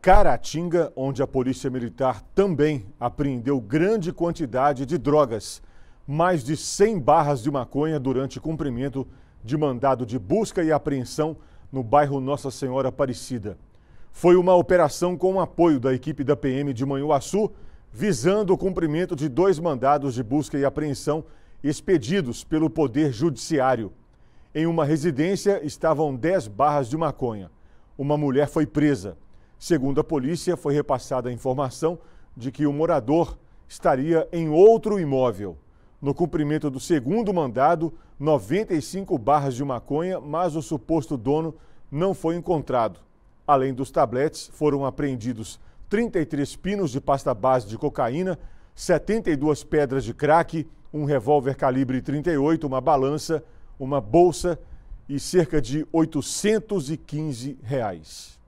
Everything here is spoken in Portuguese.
Caratinga, onde a Polícia Militar também apreendeu grande quantidade de drogas. Mais de 100 barras de maconha durante cumprimento de mandado de busca e apreensão no bairro Nossa Senhora Aparecida. Foi uma operação com o apoio da equipe da PM de Manhuaçu, visando o cumprimento de dois mandados de busca e apreensão expedidos pelo Poder Judiciário. Em uma residência estavam 10 barras de maconha. Uma mulher foi presa. Segundo a polícia, foi repassada a informação de que o morador estaria em outro imóvel. No cumprimento do segundo mandado, 95 barras de maconha, mas o suposto dono não foi encontrado. Além dos tabletes, foram apreendidos 33 pinos de pasta base de cocaína, 72 pedras de crack, um revólver calibre 38, uma balança, uma bolsa e cerca de 815 reais.